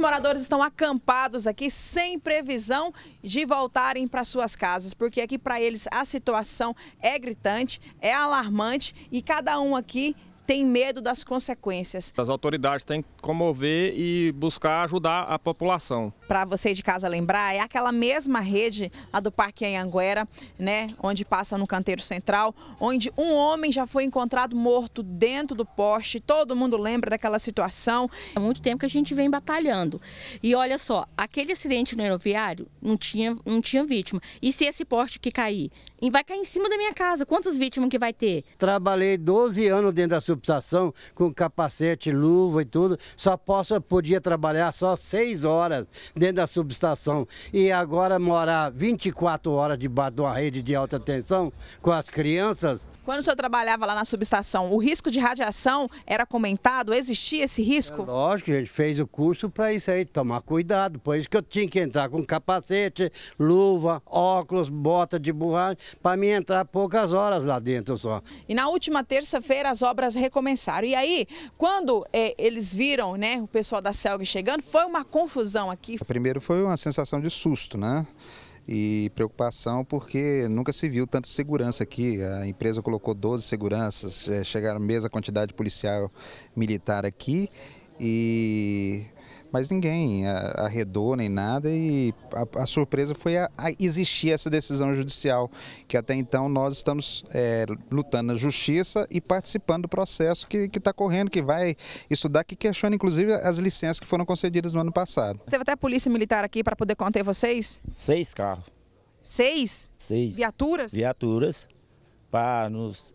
Moradores estão acampados aqui sem previsão de voltarem para suas casas, porque aqui para eles a situação é gritante, é alarmante e cada um aqui tem medo das consequências. As autoridades têm que comover e buscar ajudar a população. Para você de casa lembrar, é aquela mesma rede, a do Parque Anhanguera, né, onde passa no canteiro central, onde um homem já foi encontrado morto dentro do poste. Todo mundo lembra daquela situação. Há muito tempo que a gente vem batalhando. E olha só, aquele acidente no aeroviário não tinha, não tinha vítima. E se esse poste que cair? E vai cair em cima da minha casa. Quantas vítimas que vai ter? Trabalhei 12 anos dentro da fiscalização com capacete, luva e tudo, só posso, podia trabalhar só seis horas dentro da subestação. E agora morar 24 horas debaixo de uma rede de alta tensão com as crianças. Quando o senhor trabalhava lá na subestação, o risco de radiação era comentado? Existia esse risco? É lógico, a gente fez o curso para isso aí, tomar cuidado. Por isso que eu tinha que entrar com capacete, luva, óculos, bota de borracha, para mim entrar poucas horas lá dentro só. E na última terça-feira as obras recomeçaram. E aí, quando é, eles viram né, o pessoal da Celg chegando, foi uma confusão aqui. Primeiro foi uma sensação de susto, né? e preocupação porque nunca se viu tanta segurança aqui. A empresa colocou 12 seguranças, é, chegaram a quantidade de policial militar aqui e mas ninguém arredou nem nada e a, a surpresa foi a, a existir essa decisão judicial, que até então nós estamos é, lutando na justiça e participando do processo que está correndo, que vai estudar, que questiona inclusive as licenças que foram concedidas no ano passado. Teve até a polícia militar aqui para poder conter vocês? Seis carros. Seis? Seis. Viaturas? Viaturas, para nos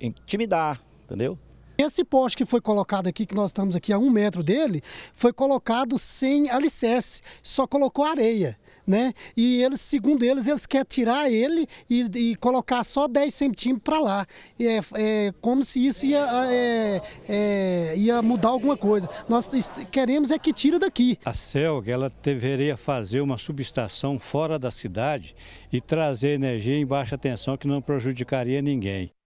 intimidar, entendeu? Esse poste que foi colocado aqui, que nós estamos aqui a um metro dele, foi colocado sem alicerce, só colocou areia. Né? E eles, segundo eles, eles querem tirar ele e, e colocar só 10 centímetros para lá. É, é, como se isso ia, é, é, ia mudar alguma coisa. Nós queremos é que tire daqui. A CELG, ela deveria fazer uma subestação fora da cidade e trazer energia em baixa tensão que não prejudicaria ninguém.